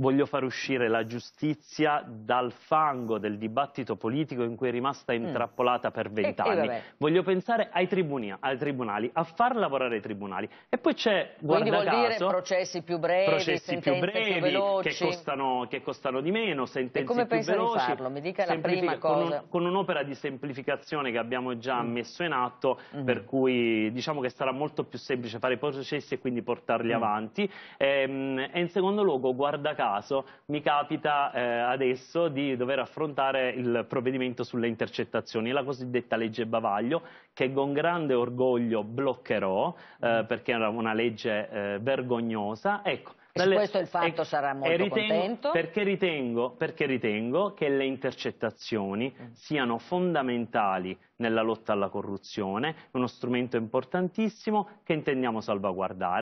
voglio far uscire la giustizia dal fango del dibattito politico in cui è rimasta mm. intrappolata mm. per vent'anni. Voglio pensare ai, tribuni, ai, tribunali, a far lavorare i tribunali. E poi c'è, guarda Quindi vuol caso, processi più brevi, processi più brevi più veloci. Che, costano, che costano di meno, sentenze più veloci. E come pensa di farlo? Mi dica la prima cosa. Con, un'opera un di semplificazione che abbiamo già mm. messo in atto, mm. per cui diciamo che sarà molto più semplice fare i processi e quindi portarli mm. avanti. E, ehm, e in secondo luogo, guarda caso, caso mi capita eh, adesso di dover affrontare il provvedimento sulle intercettazioni, la cosiddetta legge Bavaglio, che con grande orgoglio bloccherò eh, mm. perché era una legge eh, vergognosa. Ecco, dalle, questo il fatto e, sarà molto ritengo, contento. Perché ritengo, perché ritengo, che le intercettazioni mm. siano fondamentali nella lotta alla corruzione, uno strumento importantissimo che intendiamo salvaguardare.